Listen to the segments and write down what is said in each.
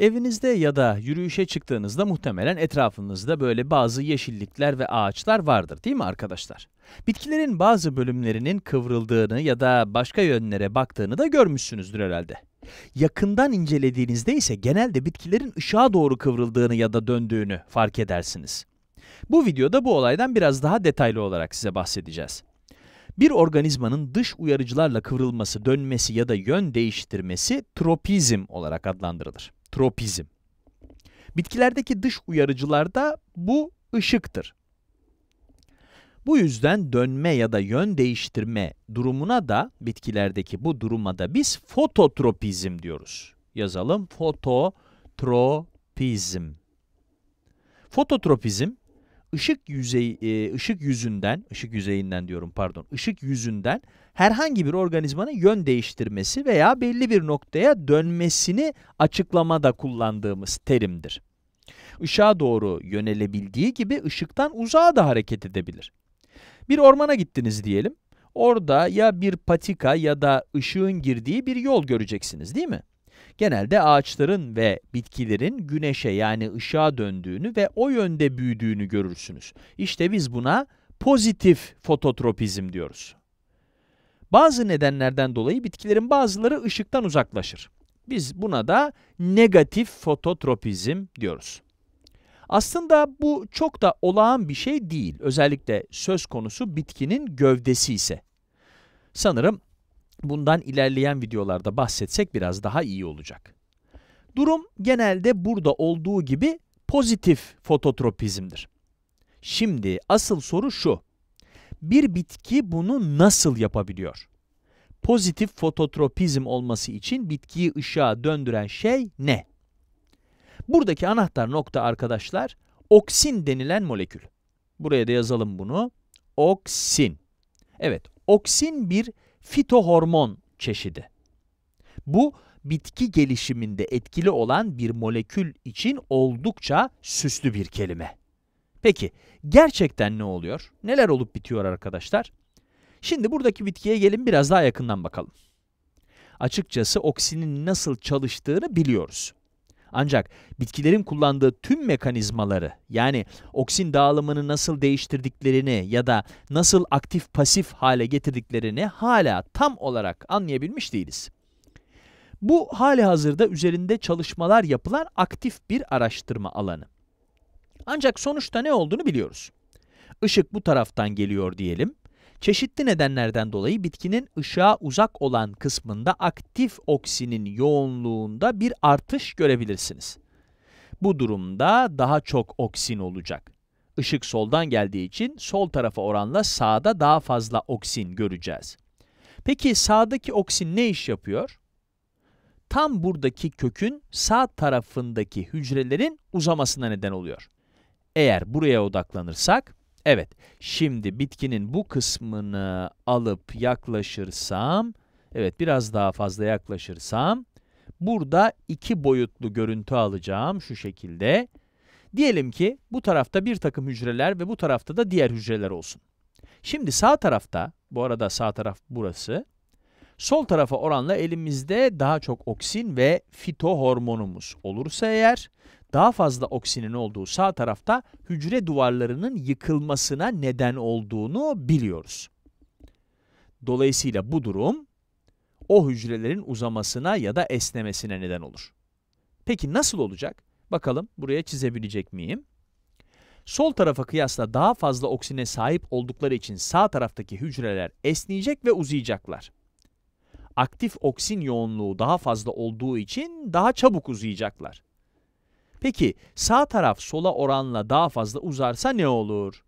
Evinizde ya da yürüyüşe çıktığınızda muhtemelen etrafınızda böyle bazı yeşillikler ve ağaçlar vardır değil mi arkadaşlar? Bitkilerin bazı bölümlerinin kıvrıldığını ya da başka yönlere baktığını da görmüşsünüzdür herhalde. Yakından incelediğinizde ise genelde bitkilerin ışığa doğru kıvrıldığını ya da döndüğünü fark edersiniz. Bu videoda bu olaydan biraz daha detaylı olarak size bahsedeceğiz. Bir organizmanın dış uyarıcılarla kıvrılması, dönmesi ya da yön değiştirmesi tropizm olarak adlandırılır tropizm. Bitkilerdeki dış uyarıcılarda bu ışıktır. Bu yüzden dönme ya da yön değiştirme durumuna da bitkilerdeki bu duruma da biz fototropizm diyoruz. Yazalım fototropizm. Fototropizm ışık yüzeyi e, ışık yüzünden, ışık yüzeyinden diyorum pardon. ışık yüzünden herhangi bir organizmanın yön değiştirmesi veya belli bir noktaya dönmesini açıklamada kullandığımız terimdir. Işığa doğru yönelebildiği gibi ışıktan uzağa da hareket edebilir. Bir ormana gittiniz diyelim. Orada ya bir patika ya da ışığın girdiği bir yol göreceksiniz değil mi? Genelde ağaçların ve bitkilerin güneşe yani ışığa döndüğünü ve o yönde büyüdüğünü görürsünüz. İşte biz buna pozitif fototropizm diyoruz. Bazı nedenlerden dolayı bitkilerin bazıları ışıktan uzaklaşır. Biz buna da negatif fototropizm diyoruz. Aslında bu çok da olağan bir şey değil. Özellikle söz konusu bitkinin gövdesi ise. Sanırım Bundan ilerleyen videolarda bahsetsek biraz daha iyi olacak. Durum genelde burada olduğu gibi pozitif fototropizmdir. Şimdi asıl soru şu. Bir bitki bunu nasıl yapabiliyor? Pozitif fototropizm olması için bitkiyi ışığa döndüren şey ne? Buradaki anahtar nokta arkadaşlar oksin denilen molekül. Buraya da yazalım bunu. Oksin. Evet, oksin bir fitohormon çeşidi. Bu bitki gelişiminde etkili olan bir molekül için oldukça süslü bir kelime. Peki gerçekten ne oluyor? Neler olup bitiyor arkadaşlar? Şimdi buradaki bitkiye gelin biraz daha yakından bakalım. Açıkçası oksinin nasıl çalıştığını biliyoruz. Ancak bitkilerin kullandığı tüm mekanizmaları yani oksin dağılımını nasıl değiştirdiklerini ya da nasıl aktif pasif hale getirdiklerini hala tam olarak anlayabilmiş değiliz. Bu hali hazırda üzerinde çalışmalar yapılan aktif bir araştırma alanı. Ancak sonuçta ne olduğunu biliyoruz. Işık bu taraftan geliyor diyelim Çeşitli nedenlerden dolayı bitkinin ışığa uzak olan kısmında aktif oksinin yoğunluğunda bir artış görebilirsiniz. Bu durumda daha çok oksin olacak. Işık soldan geldiği için sol tarafa oranla sağda daha fazla oksin göreceğiz. Peki sağdaki oksin ne iş yapıyor? Tam buradaki kökün sağ tarafındaki hücrelerin uzamasına neden oluyor. Eğer buraya odaklanırsak, Evet, şimdi bitkinin bu kısmını alıp yaklaşırsam, evet biraz daha fazla yaklaşırsam, burada iki boyutlu görüntü alacağım şu şekilde. Diyelim ki bu tarafta bir takım hücreler ve bu tarafta da diğer hücreler olsun. Şimdi sağ tarafta, bu arada sağ taraf burası, Sol tarafa oranla elimizde daha çok oksin ve fitohormonumuz olursa eğer daha fazla oksinin olduğu sağ tarafta hücre duvarlarının yıkılmasına neden olduğunu biliyoruz. Dolayısıyla bu durum o hücrelerin uzamasına ya da esnemesine neden olur. Peki nasıl olacak? Bakalım buraya çizebilecek miyim? Sol tarafa kıyasla daha fazla oksine sahip oldukları için sağ taraftaki hücreler esneyecek ve uzayacaklar aktif oksin yoğunluğu daha fazla olduğu için daha çabuk uzayacaklar. Peki sağ taraf sola oranla daha fazla uzarsa ne olur?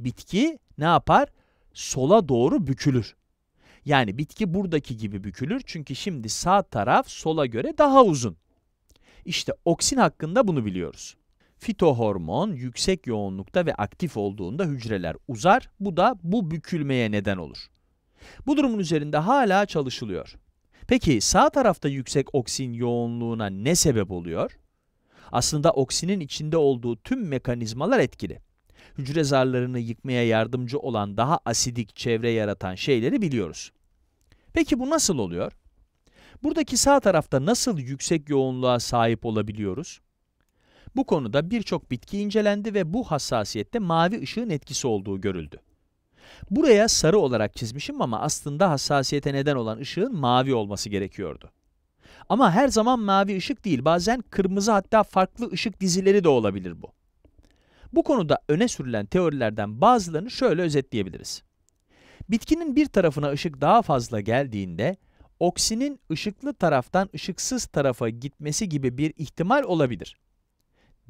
Bitki ne yapar? Sola doğru bükülür. Yani bitki buradaki gibi bükülür çünkü şimdi sağ taraf sola göre daha uzun. İşte oksin hakkında bunu biliyoruz. Fitohormon yüksek yoğunlukta ve aktif olduğunda hücreler uzar, bu da bu bükülmeye neden olur. Bu durumun üzerinde hala çalışılıyor. Peki sağ tarafta yüksek oksin yoğunluğuna ne sebep oluyor? Aslında oksinin içinde olduğu tüm mekanizmalar etkili. Hücre zarlarını yıkmaya yardımcı olan daha asidik çevre yaratan şeyleri biliyoruz. Peki bu nasıl oluyor? Buradaki sağ tarafta nasıl yüksek yoğunluğa sahip olabiliyoruz? Bu konuda birçok bitki incelendi ve bu hassasiyette mavi ışığın etkisi olduğu görüldü. Buraya sarı olarak çizmişim ama aslında hassasiyete neden olan ışığın mavi olması gerekiyordu. Ama her zaman mavi ışık değil, bazen kırmızı hatta farklı ışık dizileri de olabilir bu. Bu konuda öne sürülen teorilerden bazılarını şöyle özetleyebiliriz. Bitkinin bir tarafına ışık daha fazla geldiğinde, oksinin ışıklı taraftan ışıksız tarafa gitmesi gibi bir ihtimal olabilir.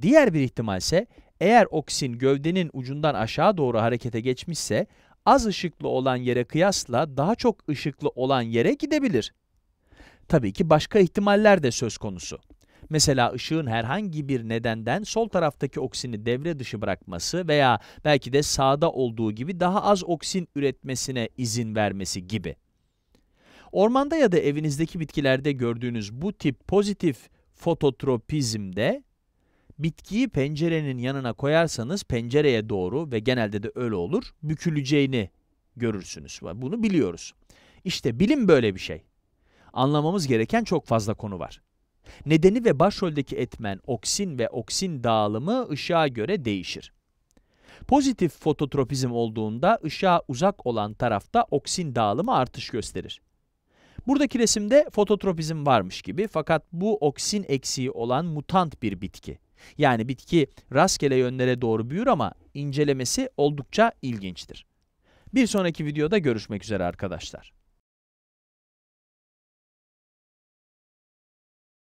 Diğer bir ihtimal ise eğer oksin gövdenin ucundan aşağı doğru harekete geçmişse az ışıklı olan yere kıyasla daha çok ışıklı olan yere gidebilir. Tabii ki başka ihtimaller de söz konusu. Mesela ışığın herhangi bir nedenden sol taraftaki oksini devre dışı bırakması veya belki de sağda olduğu gibi daha az oksin üretmesine izin vermesi gibi. Ormanda ya da evinizdeki bitkilerde gördüğünüz bu tip pozitif fototropizmde Bitkiyi pencerenin yanına koyarsanız pencereye doğru ve genelde de öyle olur büküleceğini görürsünüz. Bunu biliyoruz. İşte bilim böyle bir şey. Anlamamız gereken çok fazla konu var. Nedeni ve başroldeki etmen oksin ve oksin dağılımı ışığa göre değişir. Pozitif fototropizm olduğunda ışığa uzak olan tarafta oksin dağılımı artış gösterir. Buradaki resimde fototropizm varmış gibi fakat bu oksin eksiği olan mutant bir bitki. Yani bitki rastgele yönlere doğru büyür ama incelemesi oldukça ilginçtir. Bir sonraki videoda görüşmek üzere arkadaşlar.